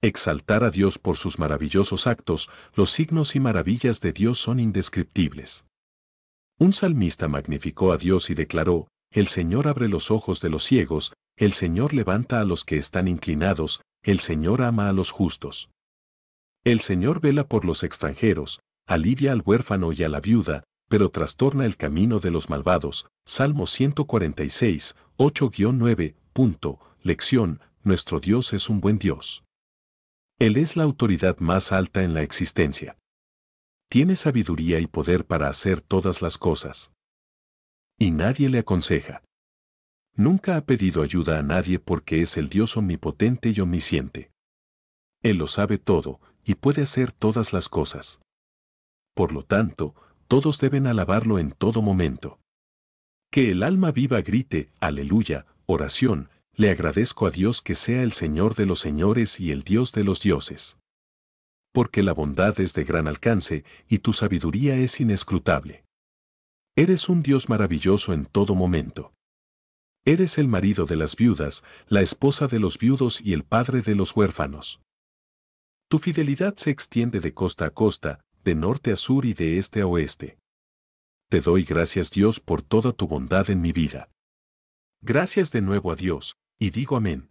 Exaltar a Dios por sus maravillosos actos, los signos y maravillas de Dios son indescriptibles. Un salmista magnificó a Dios y declaró, El Señor abre los ojos de los ciegos, el Señor levanta a los que están inclinados, el Señor ama a los justos. El Señor vela por los extranjeros, alivia al huérfano y a la viuda, pero trastorna el camino de los malvados. Salmo 146, 8-9, punto. Lección, nuestro Dios es un buen Dios. Él es la autoridad más alta en la existencia. Tiene sabiduría y poder para hacer todas las cosas. Y nadie le aconseja. Nunca ha pedido ayuda a nadie porque es el Dios omnipotente y omnisciente. Él lo sabe todo y puede hacer todas las cosas. Por lo tanto, todos deben alabarlo en todo momento. Que el alma viva grite, aleluya, oración, le agradezco a Dios que sea el Señor de los señores y el Dios de los dioses. Porque la bondad es de gran alcance y tu sabiduría es inescrutable. Eres un Dios maravilloso en todo momento. Eres el marido de las viudas, la esposa de los viudos y el padre de los huérfanos. Tu fidelidad se extiende de costa a costa, de norte a sur y de este a oeste. Te doy gracias Dios por toda tu bondad en mi vida. Gracias de nuevo a Dios, y digo amén.